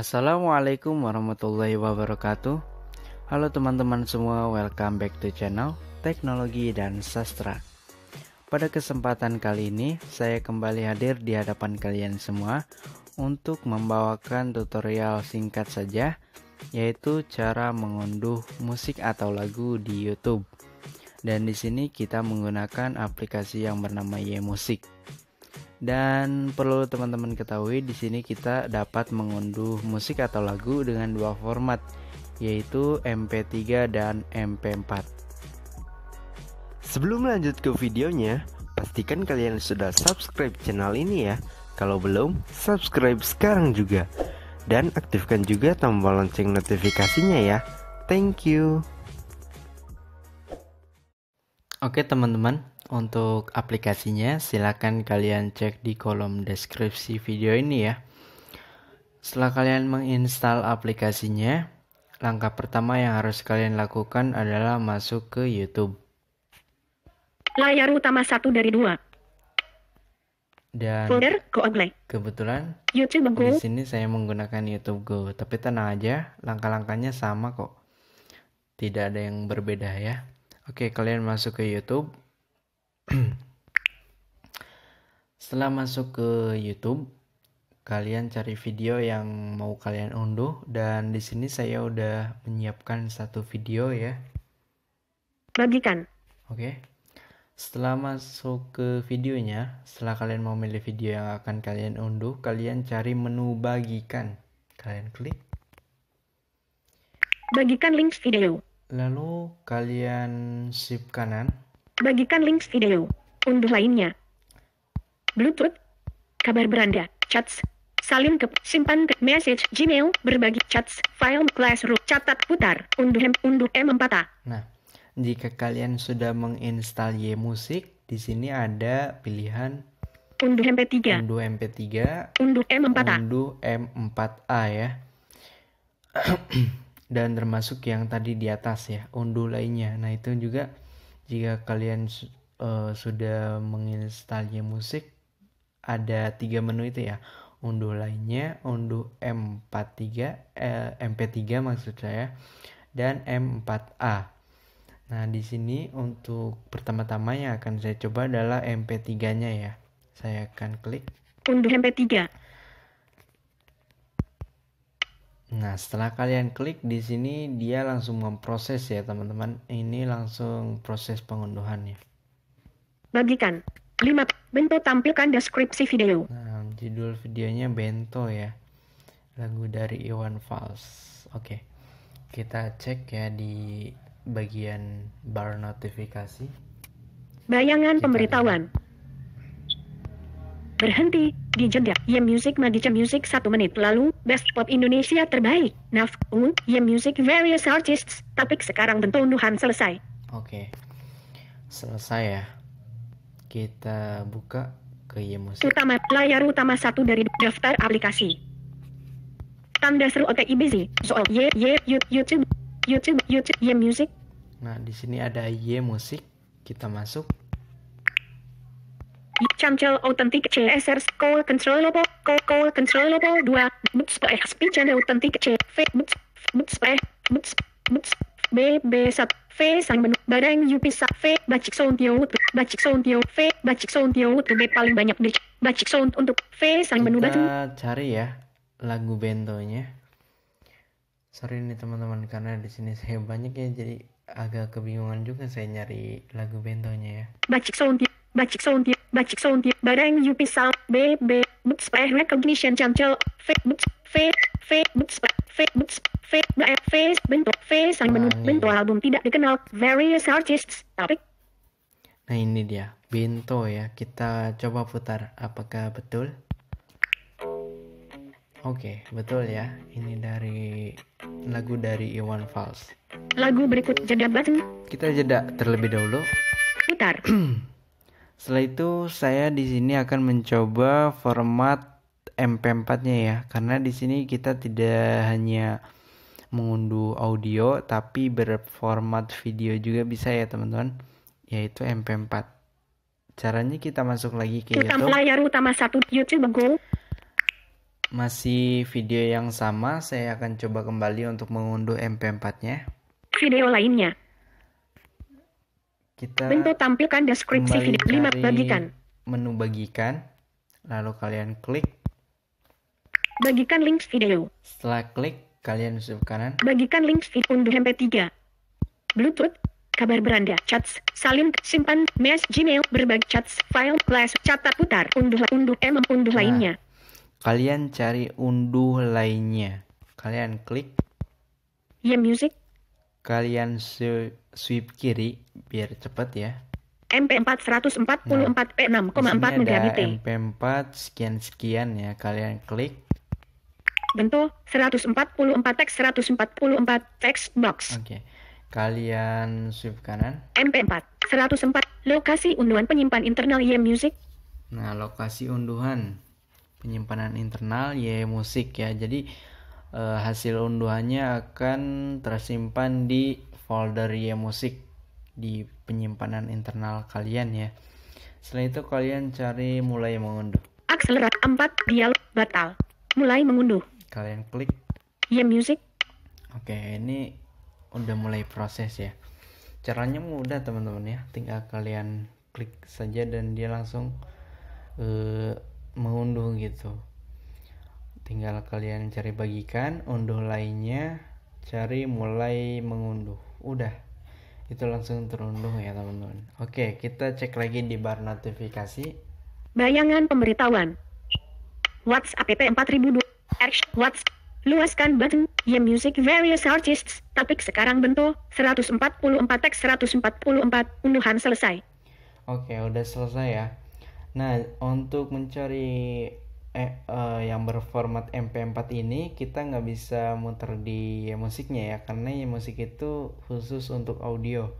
Assalamualaikum warahmatullahi wabarakatuh Halo teman-teman semua, welcome back to channel Teknologi dan Sastra Pada kesempatan kali ini, saya kembali hadir di hadapan kalian semua Untuk membawakan tutorial singkat saja Yaitu cara mengunduh musik atau lagu di Youtube Dan di sini kita menggunakan aplikasi yang bernama Yemusik Musik dan perlu teman-teman ketahui di sini kita dapat mengunduh musik atau lagu dengan dua format yaitu MP3 dan MP4. Sebelum lanjut ke videonya, pastikan kalian sudah subscribe channel ini ya. Kalau belum, subscribe sekarang juga dan aktifkan juga tombol lonceng notifikasinya ya. Thank you. Oke, teman-teman untuk aplikasinya silahkan kalian cek di kolom deskripsi video ini ya. Setelah kalian menginstal aplikasinya, langkah pertama yang harus kalian lakukan adalah masuk ke YouTube. Layar utama satu dari dua. Dan folder Kebetulan YouTube Go. Di sini saya menggunakan YouTube Go, tapi tenang aja, langkah-langkahnya sama kok. Tidak ada yang berbeda ya. Oke, kalian masuk ke YouTube. Setelah masuk ke YouTube, kalian cari video yang mau kalian unduh dan di sini saya udah menyiapkan satu video ya. Bagikan. Oke. Setelah masuk ke videonya, setelah kalian mau milih video yang akan kalian unduh, kalian cari menu bagikan. Kalian klik. Bagikan link video. Lalu kalian shift kanan. Bagikan link video. Unduh lainnya. Bluetooth. Kabar beranda. Chats. Salin ke simpan ke message Gmail berbagi chats file classroom catat putar unduh M, unduh M4A. Nah, jika kalian sudah menginstal Y music di sini ada pilihan unduh MP3. Unduh MP3. Unduh M4A. Unduh M4A ya. Dan termasuk yang tadi di atas ya, unduh lainnya. Nah, itu juga jika kalian uh, sudah menginstalnya musik, ada tiga menu itu ya. Unduh lainnya, unduh M43, eh, MP3 maksud saya, dan M4A. Nah, di sini untuk pertama-tama yang akan saya coba adalah MP3-nya ya. Saya akan klik. Unduh MP3. Nah, setelah kalian klik di sini dia langsung memproses ya, teman-teman. Ini langsung proses pengunduhannya. Bagikan 5 bento tampilkan deskripsi video. Nah, judul videonya bento ya. Lagu dari Iwan Fals. Oke. Okay. Kita cek ya di bagian bar notifikasi. Bayangan Kita pemberitahuan. Lihat. Berhenti, Di jendela. Ye Music Magica Music Satu menit lalu, Best Pop Indonesia terbaik, Naf, Un, Ye Music Various Artists, Tapi sekarang unduhan selesai. Oke, okay. selesai ya. Kita buka ke Ye Music. Utama, layar utama satu dari daftar aplikasi. Tanda seru oke ibizi soal Ye, Ye, YouTube, YouTube, YouTube, Ye Music. Nah, di sini ada Ye Music, kita masuk. Channel authentic CSR call controllable call call controllable 2 Mutspeh speech Channel authentic Mutz Mutz b b Sat V sang menu barang UP sub V bacik sound tiut bacik sound Tio V bacik sound tiut B paling banyak di bacik sound untuk V sang menu batu cari ya lagu bentonya sorry nih teman-teman karena di sini saya banyak ya jadi agak kebingungan juga saya nyari lagu bentonya ya bacik sound Bacik sound bacik sound barang UP sound B B boots recognition cancel Facebook Boots, boots B, F, face bentuk face sang menu, bentuk album tidak dikenal various artists tapi Nah ini dia Bento ya kita coba putar apakah betul Oke, okay, betul ya. Ini dari lagu dari Iwan Fals. Lagu berikut jeda button. Kita jeda terlebih dahulu. Putar. Setelah itu saya di sini akan mencoba format MP4-nya ya, karena di sini kita tidak hanya mengunduh audio tapi berformat video juga bisa ya teman-teman, yaitu MP4. Caranya kita masuk lagi ke YouTube. layar utama satu YouTube Go. Masih video yang sama, saya akan coba kembali untuk mengunduh MP4-nya. Video lainnya. Kita Bentuk tampilkan deskripsi video 5 bagikan. Menu bagikan, lalu kalian klik bagikan link video. Setelah klik, kalian masuk kanan. Bagikan link video unduh MP3. Bluetooth, kabar beranda, chats, salin, simpan, mes, Gmail, berbagi chats, file, flash, catat putar, unduh, unduh, m unduh nah, lainnya. Kalian cari unduh lainnya. Kalian klik. Ya music, kalian sweep kiri biar cepat ya. MP4 144 nah, P6,4 MP4 sekian-sekian ya, kalian klik. Bentuk 144 teks 144 text box. Oke. Okay. Kalian swipe kanan. MP4 104 lokasi unduhan penyimpan internal Y Music. Nah, lokasi unduhan penyimpanan internal Y Music ya. Jadi uh, hasil unduhannya akan tersimpan di folder ya musik di penyimpanan internal kalian ya. Setelah itu kalian cari mulai mengunduh. Akselerat 4 dial batal. Mulai mengunduh. Kalian klik ya music. Oke, ini udah mulai proses ya. Caranya mudah teman-teman ya. Tinggal kalian klik saja dan dia langsung uh, mengunduh gitu. Tinggal kalian cari bagikan, unduh lainnya, cari mulai mengunduh. Udah, itu langsung terunduh ya teman-teman. Oke, kita cek lagi di bar notifikasi. Bayangan pemberitahuan. WhatsApp app 4002. what's Luaskan button, ya music various artists, topik sekarang bentuk, 144 teks 144, unduhan selesai. Oke, udah selesai ya. Nah, untuk mencari eh, eh, yang berformat MP4 ini kita nggak bisa muter di ya, musiknya ya karena ya, musik itu khusus untuk audio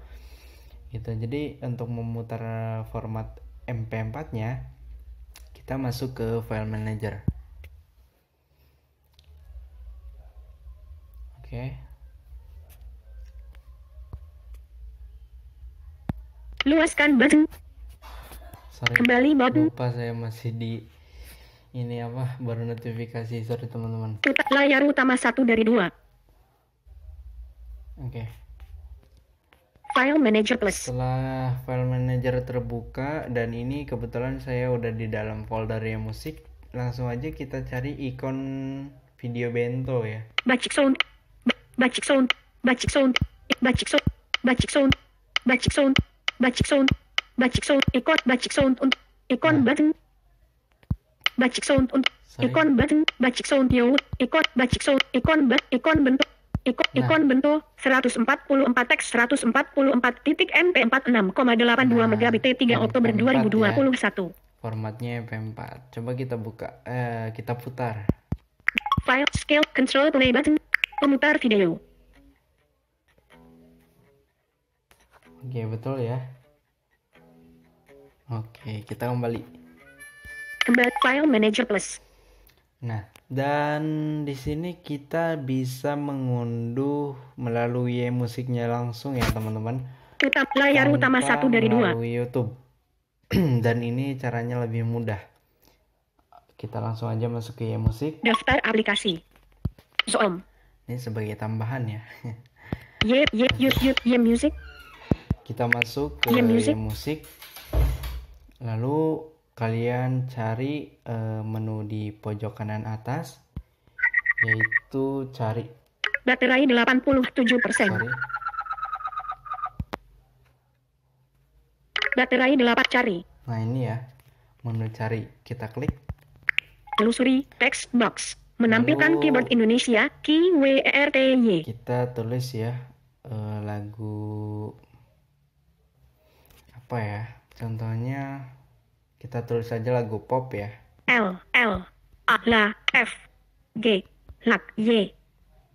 gitu jadi untuk memutar format MP4 nya kita masuk ke file manager oke luaskan button sorry kembali button lupa saya masih di ini apa baru notifikasi sorry teman-teman tutup layar utama satu dari dua oke okay. file manager plus setelah file manager terbuka dan ini kebetulan saya udah di dalam folder ya musik langsung aja kita cari ikon video bento ya bacik sound bacik sound bacik sound bacik sound bacik sound bacik sound bacik sound bacik sound ikon bacik sound ikon nah bacik sound untuk ikon bacik bacik sound yo ikon bacik sound ikon bat ikon bentuk ikon nah. ikon bentuk 144 teks 144 titik MP 46,82 nah, megabit 3 MP4 Oktober 2021 ya. formatnya MP4 coba kita buka eh, kita putar file scale control play button pemutar video Oke, betul ya. Oke, kita kembali. About File Manager Plus. Nah, dan di sini kita bisa mengunduh melalui musiknya langsung ya teman-teman. Kita layar utama satu dari dua. Melalui YouTube. dan ini caranya lebih mudah. Kita langsung aja masuk ke musik. Daftar aplikasi. Zoom. Ini sebagai tambahan ya. Ye, ye, ye, ye, ye music. Kita masuk ke ye music. Ye musik. Lalu kalian cari uh, menu di pojok kanan atas yaitu cari baterai 87%. persen Baterai 8 cari. Nah, ini ya. Menu cari. Kita klik. Telusuri text box. Menampilkan Lalu, keyboard Indonesia key y Kita tulis ya uh, lagu apa ya? Contohnya kita tulis saja lagu pop ya. L L A La F G L Y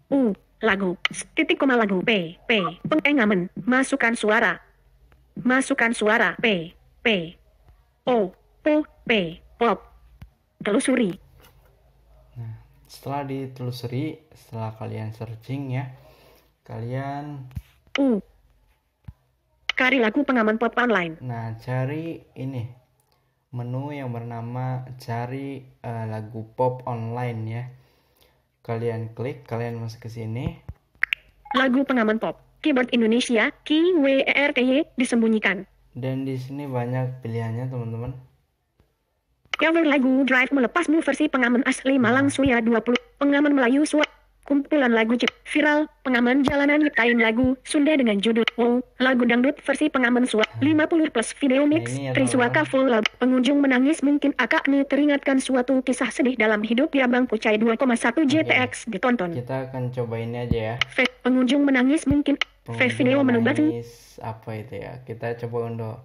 U lagu titik koma lagu P P pengengamen masukkan suara masukkan suara P P O P P pop telusuri nah, setelah ditelusuri setelah kalian searching ya kalian U cari lagu pengaman pop online nah cari ini menu yang bernama cari uh, eh, lagu pop online ya. Kalian klik, kalian masuk ke sini. Lagu pengaman pop, keyboard Indonesia, key W e, disembunyikan. Dan di sini banyak pilihannya teman-teman. Cover lagu Drive melepasmu versi pengaman asli Malang nah. Suya 20, pengaman Melayu Suya Kumpulan lagu cip viral, pengaman jalanan nyiptain lagu Sunda dengan judul Wow, lagu dangdut versi pengaman suara 50 plus video mix, Trisuaka full lab. Pengunjung menangis mungkin akak nih teringatkan suatu kisah sedih dalam hidup ya Bang Kucai 2,1 JTX ditonton. Kita akan cobain aja ya. Fe pengunjung menangis mungkin Fe video menunggu apa itu ya? Kita coba untuk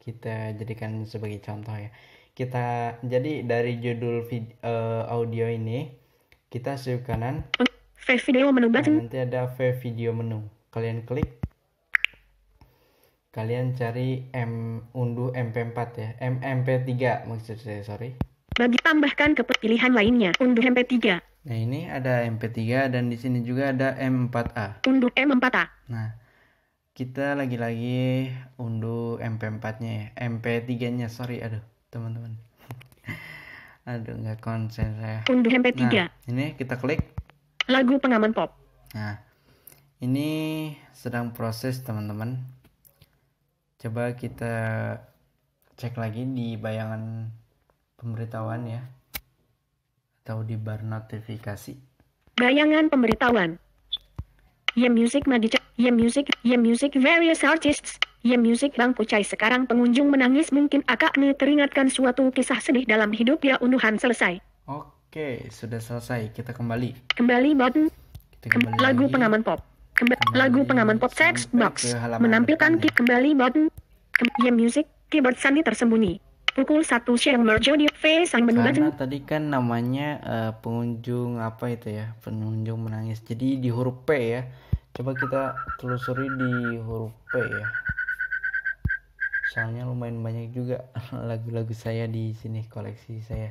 kita jadikan sebagai contoh ya. Kita jadi dari judul video, uh, audio ini kita sebut kanan Peng v video menu button. Nah, nanti ada v video menu. Kalian klik. Kalian cari M unduh MP4 ya. M MP3 maksud saya, sorry. Bagi tambahkan ke pilihan lainnya, unduh MP3. Nah, ini ada MP3 dan di sini juga ada M4A. Unduh M4A. Nah, kita lagi-lagi unduh MP4-nya ya. MP3-nya, sorry aduh, teman-teman. aduh, nggak konsen saya. Unduh MP3. Nah, ini kita klik lagu pengaman pop. Nah, ini sedang proses teman-teman. Coba kita cek lagi di bayangan pemberitahuan ya. Atau di bar notifikasi. Bayangan pemberitahuan. Ye Music Madica, Ye Music, Ye Music Various Artists, Ye Music Bang Kucai sekarang pengunjung menangis mungkin akak teringatkan suatu kisah sedih dalam hidup ya unduhan selesai. Oke. Oke, sudah selesai. Kita kembali. Kembali button. Kita kembali Kem lagu lagi. pengaman pop. kembali lagu pengaman pop Sex box menampilkan ki kembali button. Kem iya, music keyboard Sandi tersembunyi. Pukul satu siang merjo di face yang menunggu. Karena tadi kan namanya uh, pengunjung apa itu ya? Pengunjung menangis. Jadi di huruf P ya. Coba kita telusuri di huruf P ya soalnya lumayan banyak juga lagu-lagu saya di sini koleksi saya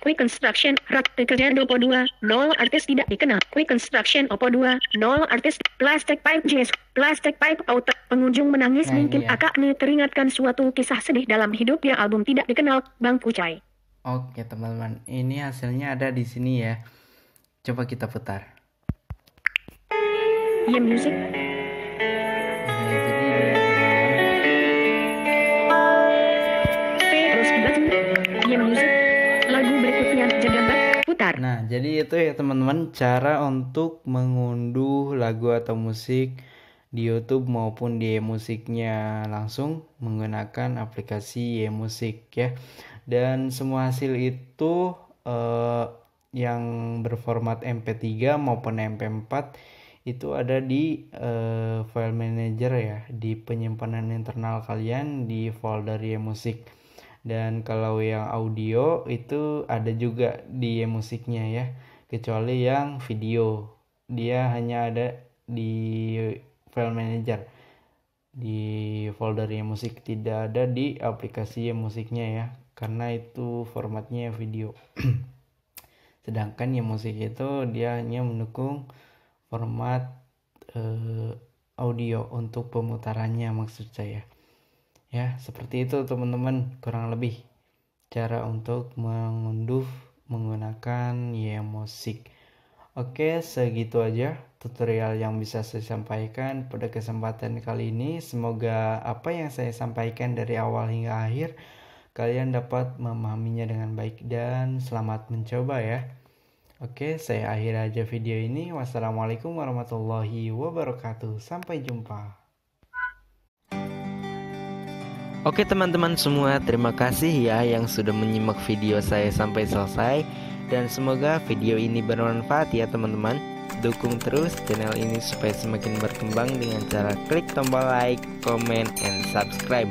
Quick Construction Rock pekerjaan Oppo 2 Nol artis tidak dikenal Quick Construction Oppo 2 Nol artis Plastic Pipe Jazz Plastic Pipe Outer Pengunjung menangis nah, mungkin iya. nih, teringatkan suatu kisah sedih dalam hidup yang album tidak dikenal Bang Kucai Oke teman-teman ini hasilnya ada di sini ya Coba kita putar Ya yeah, musik berputar. Nah, jadi itu ya teman-teman cara untuk mengunduh lagu atau musik di YouTube maupun di musiknya langsung menggunakan aplikasi Musik ya. Dan semua hasil itu eh, yang berformat MP3 maupun MP4 itu ada di eh, file manager ya, di penyimpanan internal kalian di folder Musik dan kalau yang audio itu ada juga di musiknya ya kecuali yang video dia hanya ada di file manager di folder yang musik tidak ada di aplikasi yang musiknya ya karena itu formatnya video sedangkan yang musik itu dia hanya mendukung format eh, audio untuk pemutarannya maksud saya Ya, seperti itu teman-teman kurang lebih cara untuk mengunduh menggunakan Yemosik ya, Oke, segitu aja tutorial yang bisa saya sampaikan pada kesempatan kali ini. Semoga apa yang saya sampaikan dari awal hingga akhir kalian dapat memahaminya dengan baik dan selamat mencoba ya. Oke, saya akhir aja video ini. Wassalamualaikum warahmatullahi wabarakatuh. Sampai jumpa. Oke teman-teman semua, terima kasih ya yang sudah menyimak video saya sampai selesai dan semoga video ini bermanfaat ya teman-teman. Dukung terus channel ini supaya semakin berkembang dengan cara klik tombol like, comment, and subscribe.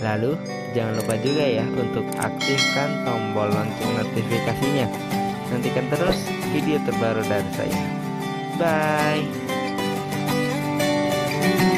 Lalu jangan lupa juga ya untuk aktifkan tombol lonceng notifikasinya. Nantikan terus video terbaru dari saya. Bye.